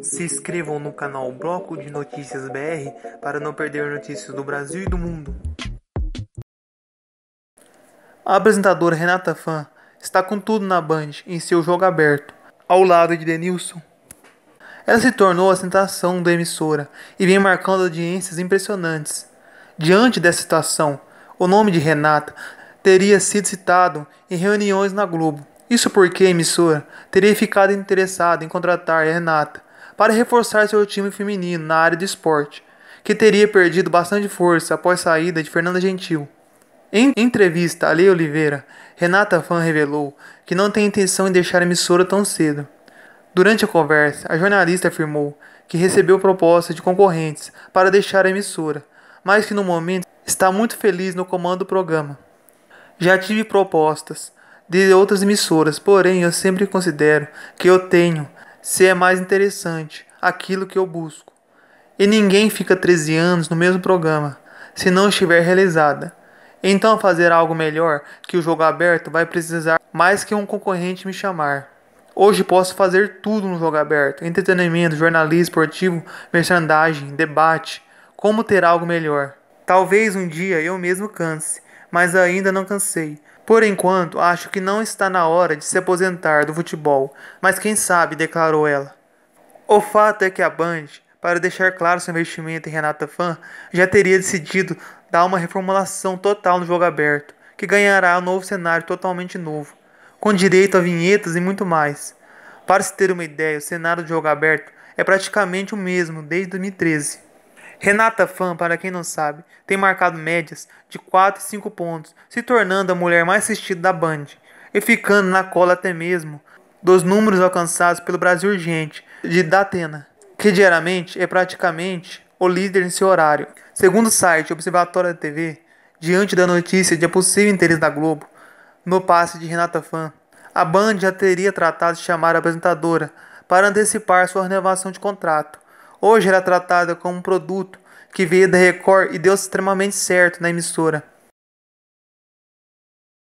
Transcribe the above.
Se inscrevam no canal Bloco de Notícias BR para não perder notícias do Brasil e do mundo. A apresentadora Renata Fan está com tudo na Band em seu jogo aberto, ao lado de Denilson. Ela se tornou a sensação da emissora e vem marcando audiências impressionantes. Diante dessa situação, o nome de Renata teria sido citado em reuniões na Globo, isso porque a emissora teria ficado interessada em contratar Renata para reforçar seu time feminino na área do esporte, que teria perdido bastante força após a saída de Fernanda Gentil. Em entrevista a Lei Oliveira, Renata Fan revelou que não tem intenção em deixar a emissora tão cedo. Durante a conversa, a jornalista afirmou que recebeu proposta de concorrentes para deixar a emissora, mas que no momento está muito feliz no comando do programa. Já tive propostas, de outras emissoras, porém eu sempre considero que eu tenho, se é mais interessante, aquilo que eu busco. E ninguém fica 13 anos no mesmo programa, se não estiver realizada. Então fazer algo melhor que o jogo aberto vai precisar mais que um concorrente me chamar. Hoje posso fazer tudo no jogo aberto: entretenimento, jornalismo esportivo, merchandising, debate. Como ter algo melhor? Talvez um dia eu mesmo canse mas ainda não cansei. Por enquanto, acho que não está na hora de se aposentar do futebol, mas quem sabe, declarou ela. O fato é que a Band, para deixar claro seu investimento em Renata Fan, já teria decidido dar uma reformulação total no jogo aberto, que ganhará um novo cenário totalmente novo, com direito a vinhetas e muito mais. Para se ter uma ideia, o cenário do jogo aberto é praticamente o mesmo desde 2013. Renata Fan, para quem não sabe, tem marcado médias de 4 e 5 pontos, se tornando a mulher mais assistida da Band e ficando na cola até mesmo dos números alcançados pelo Brasil Urgente de Datena, que diariamente é praticamente o líder em seu horário. Segundo o site Observatório da TV, diante da notícia de possível interesse da Globo no passe de Renata Fan, a Band já teria tratado de chamar a apresentadora para antecipar sua renovação de contrato. Hoje era tratada como um produto que veio da Record e deu extremamente certo na emissora.